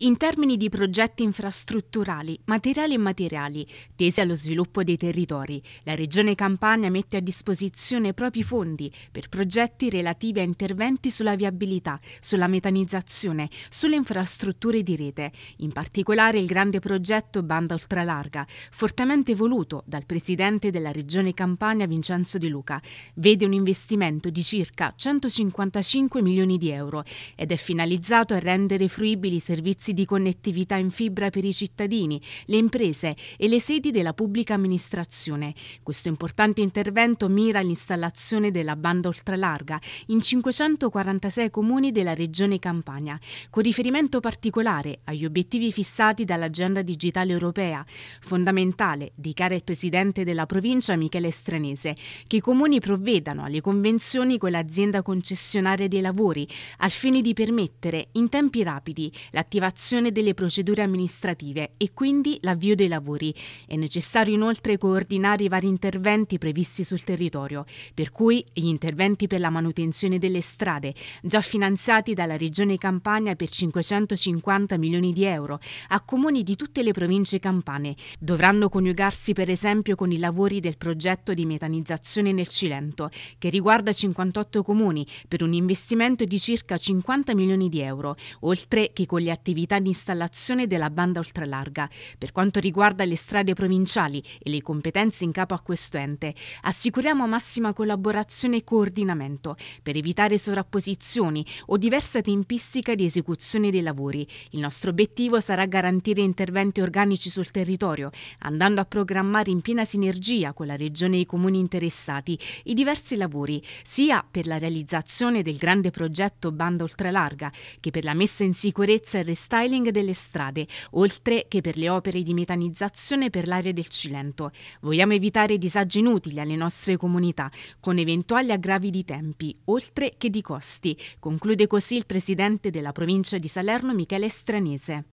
In termini di progetti infrastrutturali, materiali e materiali, tesi allo sviluppo dei territori, la Regione Campania mette a disposizione propri fondi per progetti relativi a interventi sulla viabilità, sulla metanizzazione, sulle infrastrutture di rete, in particolare il grande progetto Banda Ultralarga, fortemente voluto dal Presidente della Regione Campania Vincenzo De Luca, vede un investimento di circa 155 milioni di euro ed è finalizzato a rendere fruibili i servizi servizi di connettività in fibra per i cittadini, le imprese e le sedi della pubblica amministrazione. Questo importante intervento mira all'installazione della banda ultralarga in 546 comuni della regione Campania, con riferimento particolare agli obiettivi fissati dall'Agenda Digitale Europea, fondamentale, dichiara il presidente della provincia Michele Stranese, che i comuni provvedano alle convenzioni con l'azienda concessionaria dei lavori al fine di permettere in tempi rapidi l'attivazione l'approvazione delle procedure amministrative e quindi l'avvio dei lavori. È necessario inoltre coordinare i vari interventi previsti sul territorio, per cui gli interventi per la manutenzione delle strade, già finanziati dalla Regione Campania per 550 milioni di euro, a comuni di tutte le province campane, dovranno coniugarsi per esempio con i lavori del progetto di metanizzazione nel Cilento, che riguarda 58 comuni per un investimento di circa 50 milioni di euro, oltre che con le attività modalità di installazione della banda ultralarga per quanto riguarda le strade provinciali e le competenze in capo a questo ente. Assicuriamo massima collaborazione e coordinamento per evitare sovrapposizioni o diversa tempistica di esecuzione dei lavori. Il nostro obiettivo sarà garantire interventi organici sul territorio, andando a programmare in piena sinergia con la Regione e i comuni interessati i diversi lavori, sia per la realizzazione del grande progetto Banda Ultralarga che per la messa in sicurezza e restauro restyling delle strade, oltre che per le opere di metanizzazione per l'area del Cilento. Vogliamo evitare disagi inutili alle nostre comunità, con eventuali aggravi di tempi, oltre che di costi, conclude così il presidente della provincia di Salerno Michele Stranese.